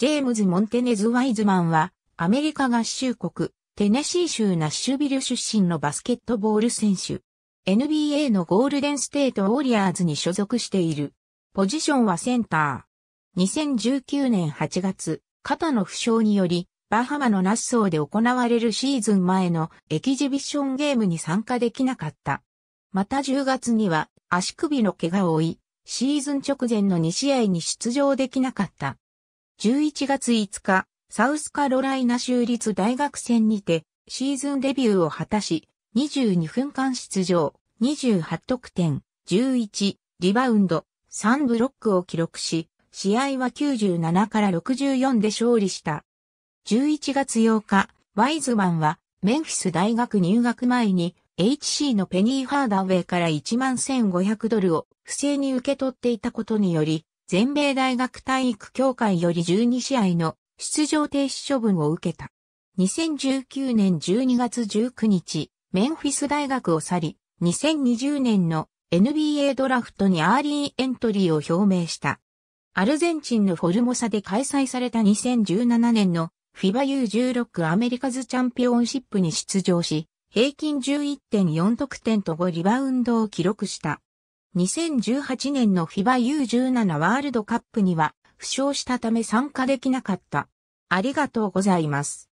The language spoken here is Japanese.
ジェームズ・モンテネズ・ワイズマンは、アメリカ合衆国、テネシー州ナッシュビル出身のバスケットボール選手。NBA のゴールデンステート・ウォリアーズに所属している。ポジションはセンター。2019年8月、肩の負傷により、バハマのナッソーで行われるシーズン前のエキジビションゲームに参加できなかった。また10月には足首の怪我を負い、シーズン直前の2試合に出場できなかった。11月5日、サウスカロライナ州立大学戦にて、シーズンデビューを果たし、22分間出場、28得点、11、リバウンド、3ブロックを記録し、試合は97から64で勝利した。11月8日、ワイズマンは、メンフィス大学入学前に、HC のペニー・ハーダウェイから1万1500ドルを不正に受け取っていたことにより、全米大学体育協会より12試合の出場停止処分を受けた。2019年12月19日、メンフィス大学を去り、2020年の NBA ドラフトにアーリーエントリーを表明した。アルゼンチンのフォルモサで開催された2017年の FIBA U16 アメリカズチャンピオンシップに出場し、平均11.4得点と5リバウンドを記録した。2018年の FIBA U17 ワールドカップには負傷したため参加できなかった。ありがとうございます。